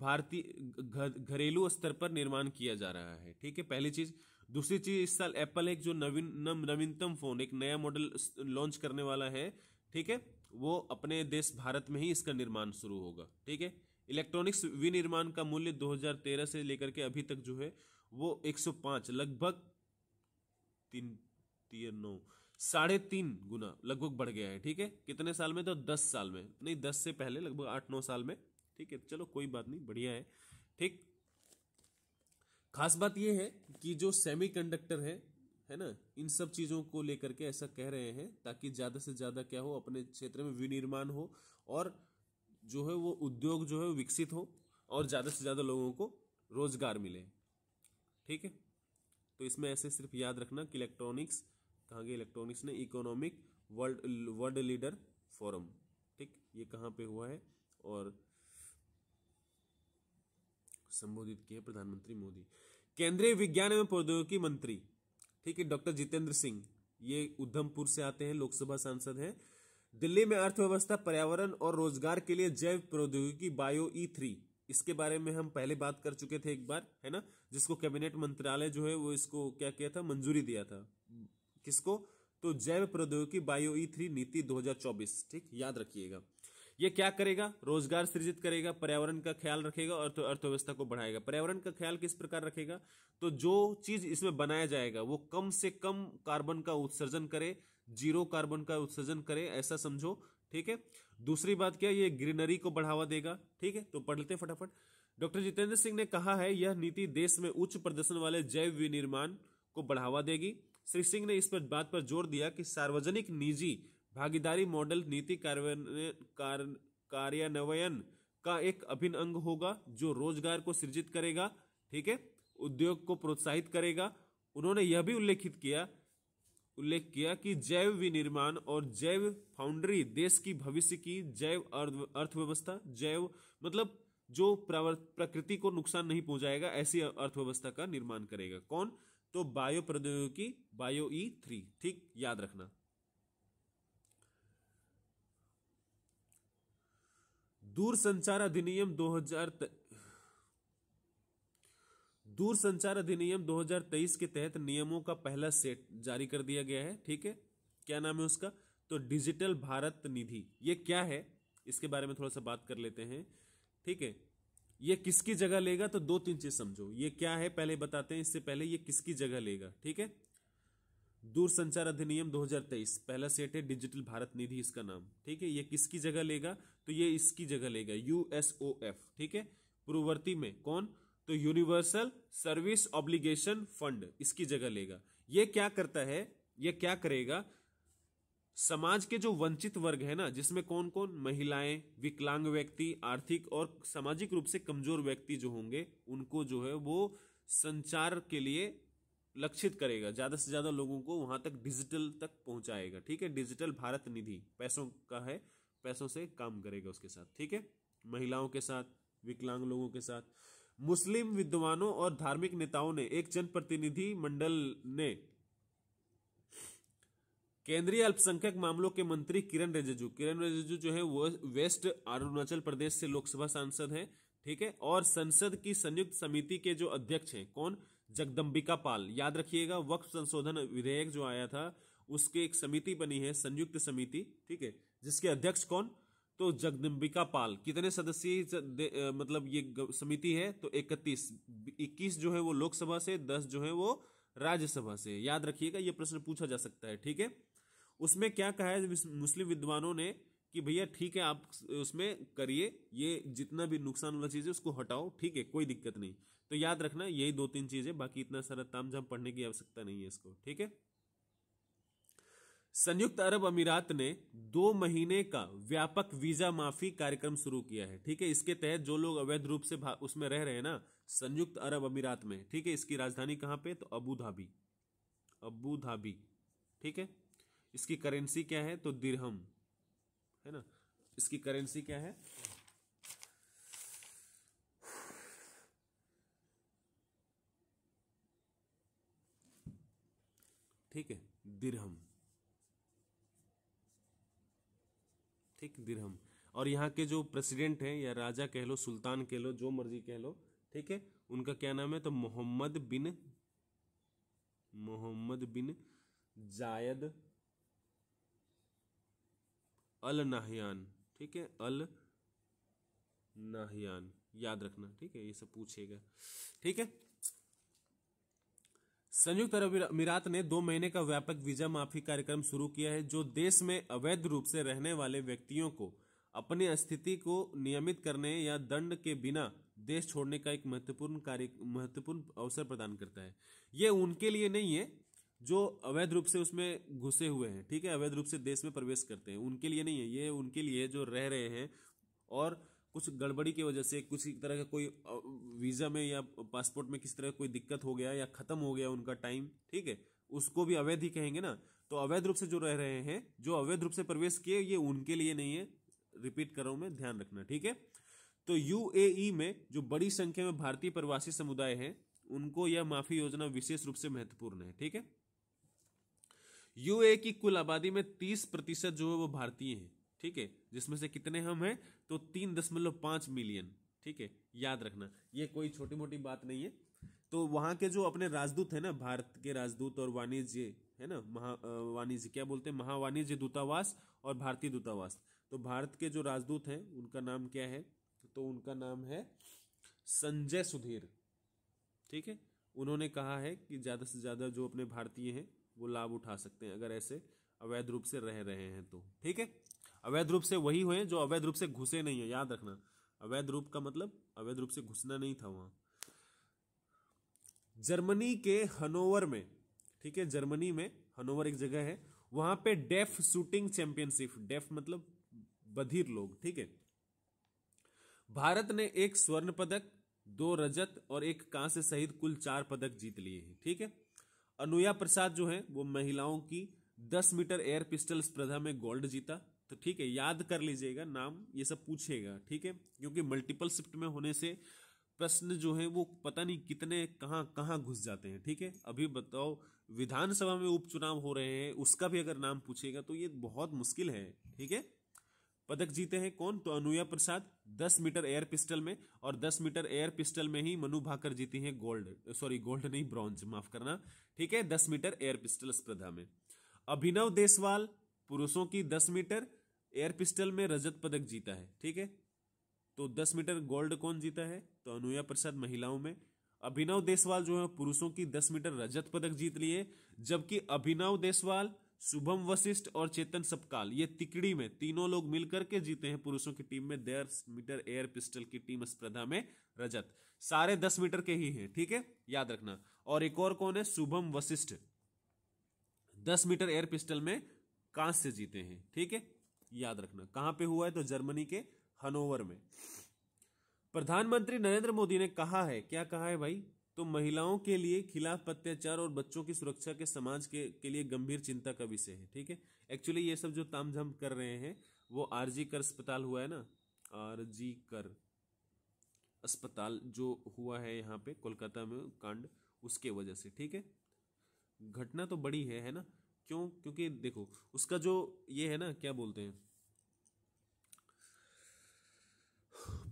भारतीय घरेलू स्तर पर निर्माण किया जा रहा है ठीक है पहली चीज दूसरी चीज इस साल एप्पल एक जो नवीन नवीनतम फोन एक नया मॉडल लॉन्च करने वाला है ठीक है वो अपने देश भारत में ही इसका निर्माण शुरू होगा ठीक है इलेक्ट्रॉनिक्स विनिर्माण का मूल्य 2013 से लेकर के अभी तक जो है वो 105 लगभग तीन तीन नौ साढ़े तीन गुना लगभग बढ़ गया है ठीक है कितने साल में तो दस साल में नहीं दस से पहले लगभग आठ नौ साल में ठीक है चलो कोई बात नहीं बढ़िया है ठीक खास बात यह है कि जो सेमी कंडक्टर है है ना इन सब चीजों को लेकर के ऐसा कह रहे हैं ताकि ज्यादा से ज्यादा क्या हो अपने क्षेत्र में विनिर्माण हो और जो है वो उद्योग जो है विकसित हो और ज्यादा से ज्यादा लोगों को रोजगार मिले ठीक है तो इसमें ऐसे सिर्फ याद रखना कि इलेक्ट्रॉनिक्स कहाँ गए इलेक्ट्रॉनिक्स ने economic world world leader forum ठीक ये कहाँ पे हुआ है और संबोधित किए प्रधानमंत्री मोदी केंद्रीय विज्ञान एवं प्रौद्योगिकी मंत्री ठीक है डॉक्टर जितेंद्र सिंह ये उधमपुर से आते हैं लोकसभा सांसद हैं दिल्ली में अर्थव्यवस्था पर्यावरण और रोजगार के लिए जैव प्रौद्योगिकी बायो ई थ्री इसके बारे में हम पहले बात कर चुके थे एक बार है ना जिसको कैबिनेट मंत्रालय जो है वो इसको क्या किया था मंजूरी दिया था किसको तो जैव प्रौद्योगिकी बायो ई थ्री नीति 2024 ठीक याद रखिएगा ये क्या करेगा रोजगार सृजित करेगा पर्यावरण का ख्याल रखेगा और तो अर्थव्यवस्था को बढ़ाएगा पर्यावरण का ख्याल किस प्रकार रखेगा तो जो चीज इसमें बनाया जाएगा वो कम से कम कार्बन का उत्सर्जन करे जीरो कार्बन का उत्सर्जन करे ऐसा समझो ठीक है दूसरी बात क्या ये ग्रीनरी को बढ़ावा देगा ठीक है तो पढ़ लेते फटाफट डॉक्टर जितेंद्र सिंह ने कहा है यह नीति देश में उच्च प्रदर्शन वाले जैव विनिर्माण को बढ़ावा देगी श्री सिंह ने इस पर बात पर जोर दिया कि सार्वजनिक निजी भागीदारी मॉडल नीति कार्यान्वयन का एक अभिन्न अंग होगा जो रोजगार को सृजित करेगा ठीक है उद्योग को प्रोत्साहित करेगा उन्होंने यह भी उल्लेखित किया उल्लेख किया कि जैव विनिर्माण और जैव फाउंड्री देश की भविष्य की जैव अर्थव्यवस्था जैव मतलब जो प्रकृति को नुकसान नहीं पहुंचाएगा ऐसी अर्थव्यवस्था का निर्माण करेगा कौन तो बायो प्रौद्योगिकी बायो ई थ्री ठीक याद रखना दूर संचार अधिनियम 2000 त... संचार अधिनियम 2023 के तहत नियमों का पहला सेट जारी कर दिया गया है ठीक है क्या नाम है उसका तो डिजिटल भारत निधि ये क्या है इसके बारे में थोड़ा सा बात कर लेते हैं ठीक है ये किसकी जगह लेगा तो दो तीन चीज समझो ये क्या है पहले बताते हैं इससे पहले ये किसकी जगह लेगा ठीक है दूरसंचार अधिनियम 2023 पहला सेट है डिजिटल भारत निधि इसका नाम ठीक है ये किसकी जगह लेगा तो ये इसकी जगह लेगा एफ ठीक है पूर्ववर्ती में कौन तो यूनिवर्सल सर्विस ऑब्लिगेशन फंड इसकी जगह लेगा ये क्या करता है ये क्या करेगा समाज के जो वंचित वर्ग है ना जिसमें कौन कौन महिलाएं विकलांग व्यक्ति आर्थिक और सामाजिक रूप से कमजोर व्यक्ति जो होंगे उनको जो है वो संचार के लिए लक्षित करेगा ज़्यादा से ज़्यादा लोगों को वहाँ तक डिजिटल तक पहुँचाएगा ठीक है डिजिटल भारत निधि पैसों का है पैसों से काम करेगा उसके साथ ठीक है महिलाओं के साथ विकलांग लोगों के साथ मुस्लिम विद्वानों और धार्मिक नेताओं ने एक जनप्रतिनिधि मंडल ने केंद्रीय अल्पसंख्यक मामलों के मंत्री किरण रिजिजू किरण रिजिजू जो है वो वेस्ट अरुणाचल प्रदेश से लोकसभा सांसद हैं ठीक है और संसद की संयुक्त समिति के जो अध्यक्ष हैं कौन जगदम्बिका पाल याद रखिएगा वक्त संशोधन विधेयक जो आया था उसके एक समिति बनी है संयुक्त समिति ठीक है जिसके अध्यक्ष कौन तो जगदम्बिका पाल कितने सदस्यीय मतलब ये समिति है तो इकतीस इक्कीस जो है वो लोकसभा से दस जो है वो राज्यसभा से याद रखिएगा ये प्रश्न पूछा जा सकता है ठीक है उसमें क्या कहा है मुस्लिम विद्वानों ने कि भैया ठीक है आप उसमें करिए ये जितना भी नुकसान वाला चीज़ है उसको हटाओ ठीक है कोई दिक्कत नहीं तो याद रखना यही दो तीन चीज़ें बाकी इतना सारा झाम पढ़ने की आवश्यकता नहीं है इसको ठीक है संयुक्त अरब अमीरात ने दो महीने का व्यापक वीजा माफी कार्यक्रम शुरू किया है ठीक है इसके तहत जो लोग अवैध रूप से उसमें रह रहे हैं ना संयुक्त अरब अमीरात में ठीक है इसकी राजधानी कहाँ पे तो अबू धाबी अबू धाबी ठीक है इसकी करेंसी क्या है तो दिरहम है ना इसकी करेंसी क्या है ठीक है दिरहम ठीक दिरहम और यहाँ के जो प्रेसिडेंट हैं या राजा कह लो सुल्तान कह लो जो मर्जी कह लो ठीक है उनका क्या नाम है तो मोहम्मद बिन मोहम्मद बिन जायद अल नाहयान ठीक है अल नाहयान याद रखना ठीक है ये सब पूछेगा ठीक है संयुक्त अरब अमीरात ने दो महीने का व्यापक वीजा माफी कार्यक्रम शुरू किया है जो देश में अवैध रूप से रहने वाले व्यक्तियों को अपनी स्थिति को नियमित करने या दंड के बिना देश छोड़ने का एक महत्वपूर्ण कार्य महत्वपूर्ण अवसर प्रदान करता है ये उनके लिए नहीं है जो अवैध रूप से उसमें घुसे हुए हैं ठीक है अवैध रूप से देश में प्रवेश करते हैं उनके लिए नहीं है ये उनके लिए जो रह रहे हैं और कुछ गड़बड़ी की वजह से कुछ तरह का कोई वीज़ा में या पासपोर्ट में किसी तरह कोई दिक्कत हो गया या ख़त्म हो गया उनका टाइम ठीक है उसको भी अवैध ही कहेंगे ना तो अवैध रूप से जो रह रहे हैं जो अवैध रूप से प्रवेश किए ये उनके लिए नहीं है रिपीट कर रहा हूं मैं ध्यान रखना ठीक है तो यूएई में जो बड़ी संख्या में भारतीय प्रवासी समुदाय हैं उनको यह माफी योजना विशेष रूप से महत्वपूर्ण है ठीक है यूए की कुल आबादी में तीस प्रतिशत जो है वो भारतीय हैं ठीक है जिसमें से कितने हम हैं तो तीन दशमलव पाँच मिलियन ठीक है याद रखना ये कोई छोटी मोटी बात नहीं है तो वहाँ के जो अपने राजदूत है ना भारत के राजदूत और वाणिज्य है ना महा वाणिज्य क्या बोलते हैं महावाणिज्य दूतावास और भारतीय दूतावास तो भारत के जो राजदूत हैं उनका नाम क्या है तो उनका नाम है संजय सुधीर ठीक है उन्होंने कहा है कि ज़्यादा से ज़्यादा जो अपने भारतीय हैं वो लाभ उठा सकते हैं अगर ऐसे अवैध रूप से रह रहे हैं तो ठीक है अवैध रूप से वही हुए जो अवैध रूप से घुसे नहीं है याद रखना अवैध रूप का मतलब अवैध रूप से घुसना नहीं था वहां जर्मनी के हनोवर में ठीक है जर्मनी में हनोवर एक जगह है वहां पे डेफ शूटिंग चैंपियनशिप डेफ मतलब बधिर लोग ठीक है भारत ने एक स्वर्ण पदक दो रजत और एक कांस्य सहित कुल चार पदक जीत लिए हैं ठीक है अनुया प्रसाद जो है वो महिलाओं की दस मीटर एयर पिस्टल स्पर्धा में गोल्ड जीता तो ठीक है याद कर लीजिएगा नाम ये सब पूछेगा ठीक है क्योंकि मल्टीपल शिफ्ट में होने से प्रश्न जो है वो पता नहीं कितने कहाँ कहाँ घुस जाते हैं ठीक है अभी बताओ विधानसभा में उपचुनाव हो रहे हैं उसका भी अगर नाम पूछेगा तो ये बहुत मुश्किल है ठीक है पदक जीते हैं कौन तो Anuya Prasad 10 metre air pistol में और 10 मीटर एयर पिस्टल में ही मनु भाकर जीती हैं गोल्ड सॉरी गोल्ड नहीं ब्रॉन्ज माफ करना ठीक है 10 मीटर एयर पिस्टल स्पर्धा में अभिनव देसवाल पुरुषों की 10 मीटर एयर पिस्टल में रजत पदक जीता है ठीक है तो दस मीटर गोल्ड कौन जीता है तो अनुया प्रसाद महिलाओं में अभिनव देसवाल जो है पुरुषों की दस मीटर रजत पदक जीत लिए जबकि अभिनव देसवाल शुभम वशिष्ठ और चेतन सपकाल ये तिकड़ी में तीनों लोग मिलकर के जीते हैं पुरुषों की टीम में दस मीटर एयर पिस्टल की टीम स्पर्धा में रजत सारे दस मीटर के ही हैं ठीक है याद रखना और एक और कौन है शुभम वशिष्ठ दस मीटर एयर पिस्टल में कांस से जीते हैं ठीक है याद रखना कहां पे हुआ है तो जर्मनी के हनोवर में प्रधानमंत्री नरेंद्र मोदी ने कहा है क्या कहा है भाई तो महिलाओं के लिए खिलाफ अत्याचार और बच्चों की सुरक्षा के समाज के के लिए गंभीर चिंता का विषय है ठीक है एक्चुअली ये सब जो तामझाम कर रहे हैं वो आरजी कर अस्पताल हुआ है ना आरजी कर अस्पताल जो हुआ है यहाँ पे कोलकाता में कांड उसके वजह से ठीक है घटना तो बड़ी है है ना क्यों क्योंकि देखो उसका जो ये है ना क्या बोलते हैं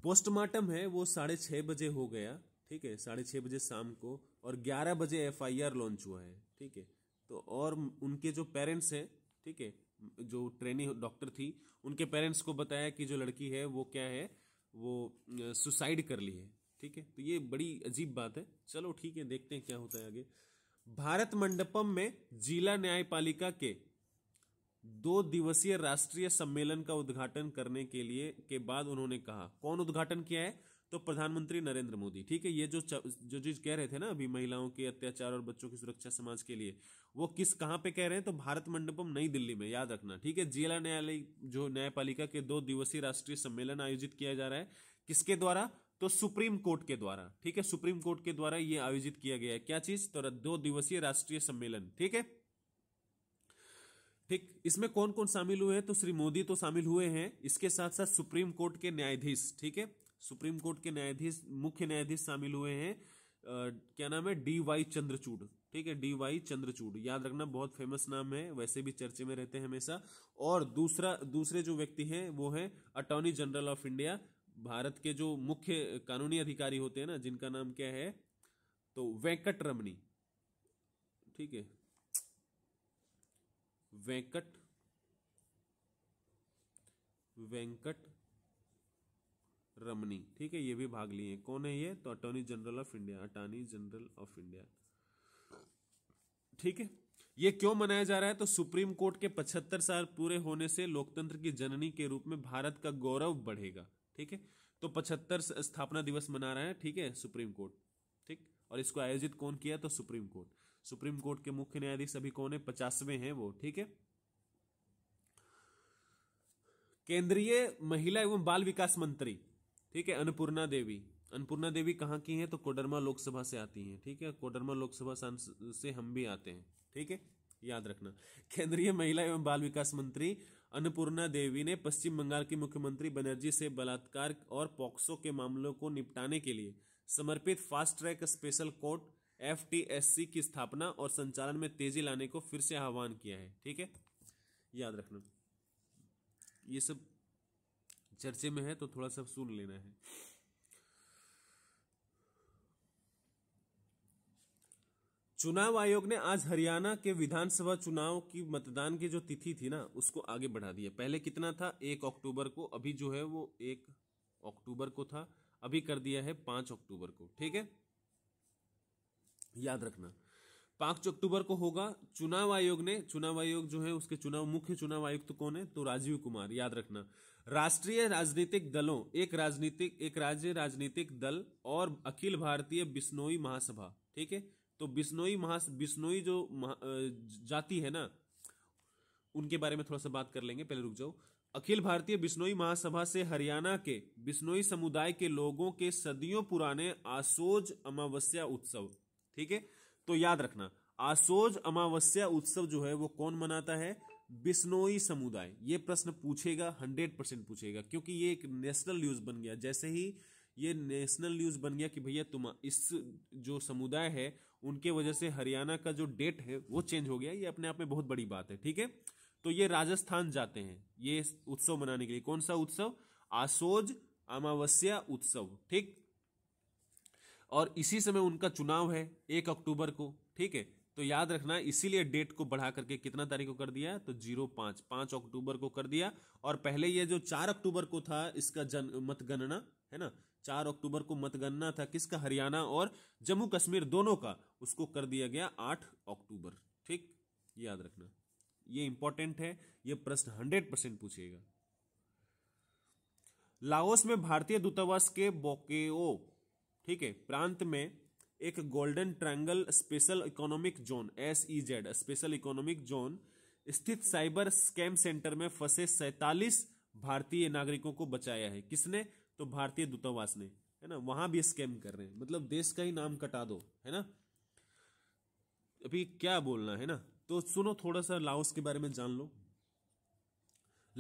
पोस्टमार्टम है वो साढ़े छः बजे हो गया ठीक है साढ़े छः बजे शाम को और ग्यारह बजे आर लॉन्च हुआ है ठीक है तो और उनके जो पेरेंट्स हैं ठीक है जो ट्रेनी डॉक्टर थी उनके पेरेंट्स को बताया कि जो लड़की है वो क्या है वो सुसाइड कर ली है ठीक है तो ये बड़ी अजीब बात है चलो ठीक है देखते हैं क्या होता है आगे भारत मंडपम में जिला न्यायपालिका के दो दिवसीय राष्ट्रीय सम्मेलन का उद्घाटन करने के लिए के बाद उन्होंने कहा कौन उद्घाटन किया है तो प्रधानमंत्री नरेंद्र मोदी ठीक है ये जो जो चीज कह रहे थे ना अभी महिलाओं के अत्याचार और बच्चों की सुरक्षा समाज के लिए वो किस कहाँ पे कह रहे हैं तो भारत मंडपम नई दिल्ली में याद रखना ठीक है जिला न्यायालय जो न्यायपालिका के दो दिवसीय राष्ट्रीय सम्मेलन आयोजित किया जा रहा है किसके द्वारा तो सुप्रीम कोर्ट के द्वारा ठीक है सुप्रीम कोर्ट के द्वारा ये आयोजित किया गया है क्या चीज तो दो दिवसीय राष्ट्रीय सम्मेलन ठीक है ठीक इसमें कौन कौन शामिल हुए हैं तो श्री मोदी तो शामिल हुए हैं इसके साथ साथ सुप्रीम कोर्ट के न्यायाधीश ठीक है सुप्रीम कोर्ट के न्यायाधीश मुख्य न्यायाधीश शामिल हुए हैं क्या नाम है डी वाई चंद्रचूड ठीक है डी वाई चंद्रचूड याद रखना बहुत फेमस नाम है वैसे भी चर्चे में रहते हैं हमेशा और दूसरा दूसरे जो व्यक्ति हैं वो है attorney general of India Bharat के जो मुख्य कानूनी अधिकारी होते हैं ना जिनका नाम क्या है तो वेंकट रमनी ठीक है वेंकट वेंकट रमनी ठीक है ये भी भाग लिए कौन है ये तो attorney general of India attorney general of India ठीक है ये क्यों मनाया जा रहा है तो सुप्रीम कोर्ट के 75 साल पूरे होने से लोकतंत्र की जननी के रूप में भारत का गौरव बढ़ेगा ठीक है तो 75 स्थापना दिवस मना रहा है ठीक है सुप्रीम कोर्ट ठीक और इसको आयोजित कौन किया तो सुप्रीम कोर्ट सुप्रीम कोर्ट के मुख्य न्यायाधीश अभी कौन है पचासवें हैं वो ठीक है केंद्रीय महिला एवं बाल विकास मंत्री ठीक है अन्नपूर्णा देवी अन्नपूर्णा देवी कहाँ की हैं तो कोडरमा लोकसभा से आती हैं ठीक है कोडरमा लोकसभा से हम भी आते हैं ठीक है याद रखना केंद्रीय महिला एवं बाल विकास मंत्री अन्नपूर्णा देवी ने पश्चिम बंगाल की मुख्यमंत्री बनर्जी से बलात्कार और पॉक्सो के मामलों को निपटाने के लिए समर्पित fast track special court F की स्थापना और संचालन में तेजी लाने को फिर से आह्वान किया है ठीक है याद रखना ये सब चर्चे में है तो थोड़ा सा सुन लेना है चुनाव आयोग ने आज हरियाणा के विधानसभा चुनाव की मतदान की जो तिथि थी ना उसको आगे बढ़ा दिया पहले कितना था एक अक्टूबर को अभी जो है वो एक अक्टूबर को था अभी कर दिया है पांच अक्टूबर को ठीक है याद रखना पांच अक्टूबर को होगा चुनाव आयोग ने चुनाव आयोग जो है उसके चुनाव मुख्य चुनाव आयुक्त तो कौन है तो राजीव कुमार याद रखना राष्ट्रीय राजनीतिक दलों एक राजनीतिक एक राज्य राजनीतिक दल और अखिल भारतीय बिश्नोई महासभा ठीक है तो बिश्नोई महा बिश्नोई जो जाति है ना उनके बारे में थोड़ा सा बात कर लेंगे पहले रुक जाओ अखिल भारतीय बिश्नोई महासभा से हरियाणा के बिश्नोई समुदाय के लोगों के सदियों पुराने आसोज अमावस्या उत्सव ठीक है तो याद रखना आसोज अमावस्या उत्सव जो है वो कौन मनाता है बिस्नोई समुदाय ये प्रश्न पूछेगा हंड्रेड परसेंट पूछेगा क्योंकि ये एक नेशनल न्यूज बन गया जैसे ही ये नेशनल न्यूज बन गया कि भैया तुम इस जो समुदाय है उनके वजह से हरियाणा का जो डेट है वो चेंज हो गया ये अपने आप में बहुत बड़ी बात है ठीक है तो ये राजस्थान जाते हैं ये उत्सव मनाने के लिए कौन सा उत्सव आसोज अमावस्या उत्सव ठीक और इसी समय उनका चुनाव है एक अक्टूबर को ठीक है तो याद रखना इसीलिए डेट को बढ़ा करके कितना तारीख को कर दिया तो जीरो पांच पांच अक्टूबर को कर दिया और पहले ये जो चार अक्टूबर को था इसका जन मतगणना है ना चार अक्टूबर को मतगणना था किसका हरियाणा और जम्मू कश्मीर दोनों का उसको कर दिया गया आठ अक्टूबर ठीक याद रखना ये इंपॉर्टेंट है ये प्रश्न हंड्रेड परसेंट पूछिएगा लाओस में भारतीय दूतावास के बोकेओ ठीक है प्रांत में एक golden triangle special economic zone S E Z special economic zone स्थित साइबर स्कैम सेंटर में फंसे सैतालीस भारतीय नागरिकों को बचाया है किसने तो भारतीय दूतावास ने है ना वहां भी स्कैम कर रहे हैं मतलब देश का ही नाम कटा दो है ना अभी क्या बोलना है ना तो सुनो थोड़ा सा लाओस के बारे में जान लो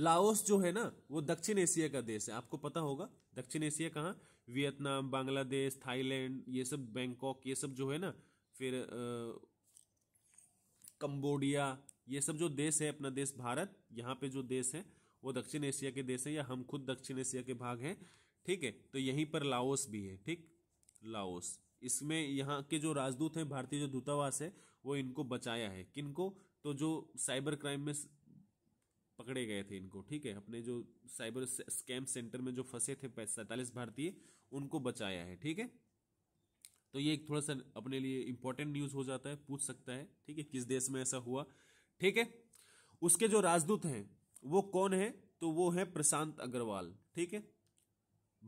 लाओस जो है ना वो दक्षिण एशिया का देश है आपको पता होगा दक्षिण एशिया कहाँ वियतनाम बांग्लादेश थाईलैंड ये सब बैंकॉक ये सब जो है ना फिर कंबोडिया ये सब जो देश है अपना देश भारत यहाँ पे जो देश है वो दक्षिण एशिया के देश है या हम खुद दक्षिण एशिया के भाग हैं ठीक है तो यहीं पर लाओस भी है ठीक लाओस इसमें यहाँ के जो राजदूत हैं भारतीय जो दूतावास है वो इनको बचाया है किनको तो जो साइबर क्राइम में पकड़े गए थे इनको ठीक है अपने जो साइबर स्कैम सेंटर में जो फंसे थे सैतालीस भारतीय उनको बचाया है ठीक है तो ये एक थोड़ा सा अपने लिए इंपॉर्टेंट न्यूज हो जाता है पूछ सकता है ठीक है किस देश में ऐसा हुआ ठीक है उसके जो राजदूत हैं वो कौन है तो वो है प्रशांत अग्रवाल ठीक है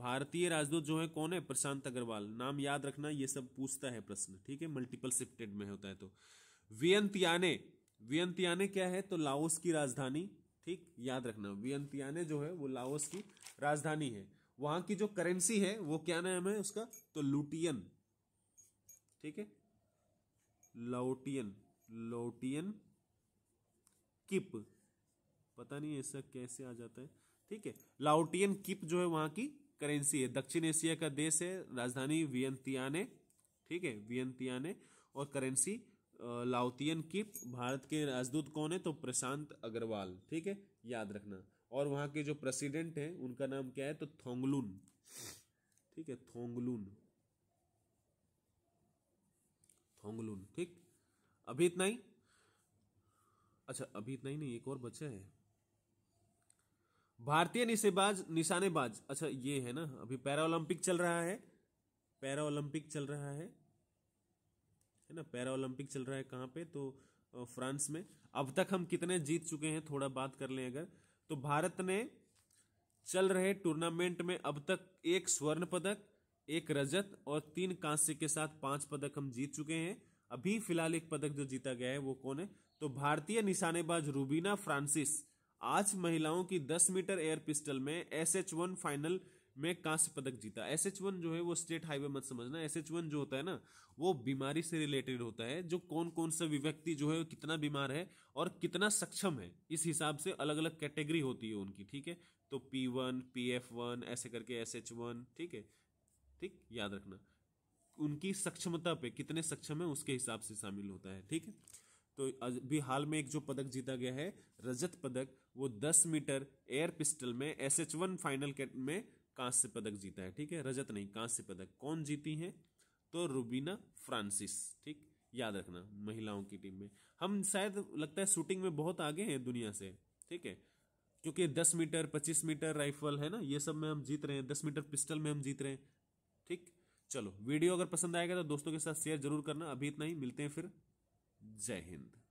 भारतीय राजदूत जो है कौन है प्रशांत अग्रवाल नाम याद रखना ये सब पूछता है प्रश्न ठीक है मल्टीपल शिफ्टेड में होता है तो वियंतियाने वियंतियाने क्या है तो लाओस की राजधानी ठीक याद रखना वियंतियाने जो है वो लाओस की राजधानी है वहां की जो करेंसी है वो क्या नाम है उसका तो लुटियन ठीक है लाउटियन लोटियन किप पता नहीं ऐसा कैसे आ जाता है ठीक है लाउटियन किप जो है वहां की करेंसी है दक्षिण एशिया का देश है राजधानी वियंतियाने ठीक है वियंतियाने और करेंसी लाउतियन किप भारत के राजदूत कौन है तो प्रशांत अग्रवाल ठीक है याद रखना और वहाँ के जो प्रेसिडेंट हैं उनका नाम क्या है तो थोंगलुन ठीक है थोंगलुन थोंगलुन ठीक अभी इतना ही अच्छा अभी इतना ही नहीं एक और बच्चा है भारतीय निशेबाज निशानेबाज अच्छा ये है ना अभी पैरा ओलंपिक चल रहा है पैरा ओलंपिक चल रहा है है ना पैरा ओलंपिक चल रहा है कहाँ पे तो फ्रांस में अब तक हम कितने जीत चुके हैं थोड़ा बात कर लें अगर तो भारत ने चल रहे टूर्नामेंट में अब तक एक स्वर्ण पदक एक रजत और तीन कांस्य के साथ पांच पदक हम जीत चुके हैं अभी फिलहाल एक पदक जो जीता गया है वो कौन है तो भारतीय निशानेबाज रूबीना फ्रांसिस आज महिलाओं की 10 मीटर एयर पिस्टल में एस एच वन फाइनल में कांस्य पदक जीता एस एच वन जो है वो स्टेट हाईवे मत समझना एस एच वन जो होता है ना वो बीमारी से रिलेटेड होता है जो कौन कौन सा व्यक्ति जो है वो कितना बीमार है और कितना सक्षम है इस हिसाब से अलग अलग कैटेगरी होती है उनकी ठीक है तो P one P F one ऐसे करके एस एच वन ठीक है ठीक याद रखना उनकी सक्षमता पे कितने सक्षम है उसके हिसाब से शामिल होता है ठीक है तो अभी हाल में एक जो पदक जीता गया है रजत पदक वो दस मीटर एयर पिस्टल में एस एच वन फाइनल में कांस्य पदक जीता है ठीक है रजत नहीं कांस्य पदक कौन जीती हैं तो रूबीना फ्रांसिस ठीक याद रखना महिलाओं की टीम में हम शायद लगता है शूटिंग में बहुत आगे हैं दुनिया से ठीक है क्योंकि दस मीटर पच्चीस मीटर राइफल है ना ये सब में हम जीत रहे हैं दस मीटर पिस्टल में हम जीत रहे हैं ठीक चलो वीडियो अगर पसंद आएगा तो दोस्तों के साथ शेयर जरूर करना अभी इतना ही मिलते हैं फिर जय हिंद